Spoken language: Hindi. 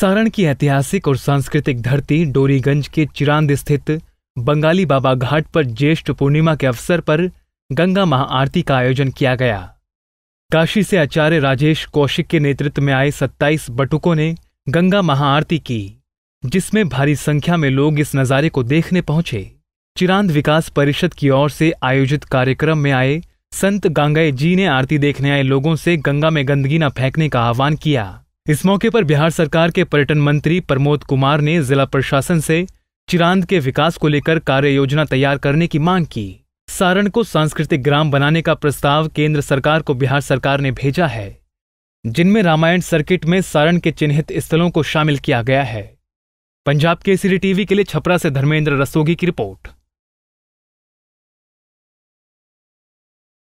सारण की ऐतिहासिक और सांस्कृतिक धरती डोरीगंज के चिरांद स्थित बंगाली बाबा घाट पर ज्येष्ठ पूर्णिमा के अवसर पर गंगा महाआरती का आयोजन किया गया काशी से आचार्य राजेश कौशिक के नेतृत्व में आए 27 बटुकों ने गंगा महाआरती की जिसमें भारी संख्या में लोग इस नज़ारे को देखने पहुंचे चिरांद विकास परिषद की ओर से आयोजित कार्यक्रम में आए संत गंगाई जी ने आरती देखने आए लोगों से गंगा में गंदगी न फेंकने का आह्वान किया इस मौके पर बिहार सरकार के पर्यटन मंत्री प्रमोद कुमार ने जिला प्रशासन से चिरांद के विकास को लेकर कार्य योजना तैयार करने की मांग की सारण को सांस्कृतिक ग्राम बनाने का प्रस्ताव केंद्र सरकार को बिहार सरकार ने भेजा है जिनमें रामायण सर्किट में सारण के चिन्हित स्थलों को शामिल किया गया है पंजाब के केसरी टीवी के लिए छपरा से धर्मेंद्र रसोगी की रिपोर्ट